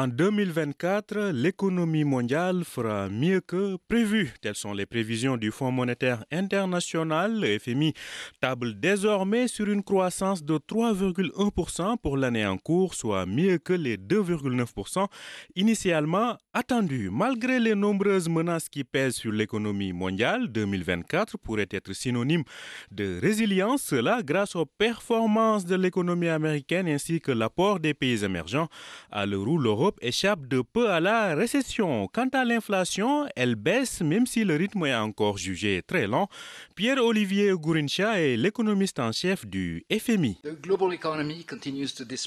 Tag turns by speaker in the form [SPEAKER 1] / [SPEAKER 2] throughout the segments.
[SPEAKER 1] En 2024, l'économie mondiale fera mieux que prévu. Telles sont les prévisions du Fonds monétaire international. Le FMI table désormais sur une croissance de 3,1% pour l'année en cours, soit mieux que les 2,9% initialement attendus. Malgré les nombreuses menaces qui pèsent sur l'économie mondiale, 2024 pourrait être synonyme de résilience, cela grâce aux performances de l'économie américaine ainsi que l'apport des pays émergents à l'euro, l'euro l'Europe échappe de peu à la récession. Quant à l'inflation, elle baisse même si le rythme est encore jugé très lent. Pierre-Olivier Gourincha est l'économiste en chef du FMI.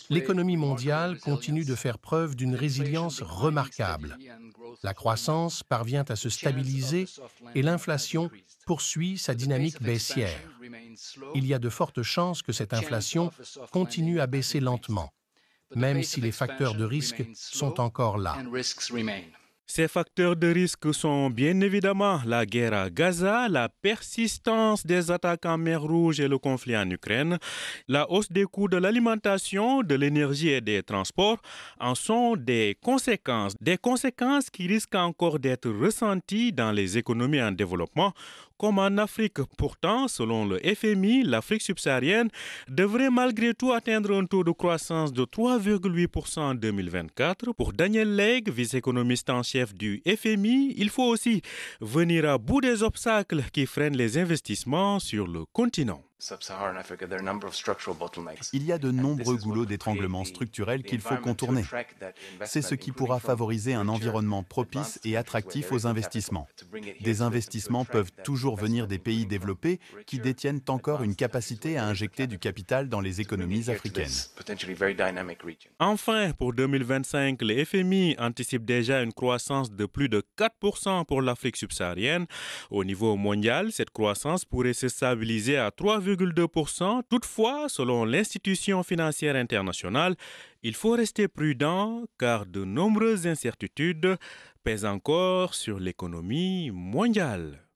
[SPEAKER 1] L'économie mondiale continue de
[SPEAKER 2] faire preuve d'une résilience remarquable. La croissance parvient à se stabiliser et l'inflation poursuit sa dynamique baissière. Il y a de fortes chances que cette inflation continue à baisser lentement
[SPEAKER 1] même si les facteurs de risque sont encore là. Ces facteurs de risque sont bien évidemment la guerre à Gaza, la persistance des attaques en mer Rouge et le conflit en Ukraine. La hausse des coûts de l'alimentation, de l'énergie et des transports en sont des conséquences, des conséquences qui risquent encore d'être ressenties dans les économies en développement comme en Afrique. Pourtant, selon le FMI, l'Afrique subsaharienne devrait malgré tout atteindre un taux de croissance de 3,8% en 2024. Pour Daniel Leg, vice-économiste en du FMI, il faut aussi venir à bout des obstacles qui freinent les investissements sur le continent. Il y a de nombreux goulots d'étranglement structurels qu'il faut contourner. C'est ce qui
[SPEAKER 3] pourra favoriser un environnement propice et attractif aux investissements. Des investissements peuvent toujours venir des pays développés qui détiennent encore une capacité à injecter du capital
[SPEAKER 1] dans les économies africaines. Enfin, pour 2025, les FMI anticipent déjà une croissance de plus de 4% pour l'Afrique subsaharienne. Au niveau mondial, cette croissance pourrait se stabiliser à 3,5%. Toutefois, selon l'institution financière internationale, il faut rester prudent car de nombreuses incertitudes pèsent encore sur l'économie mondiale.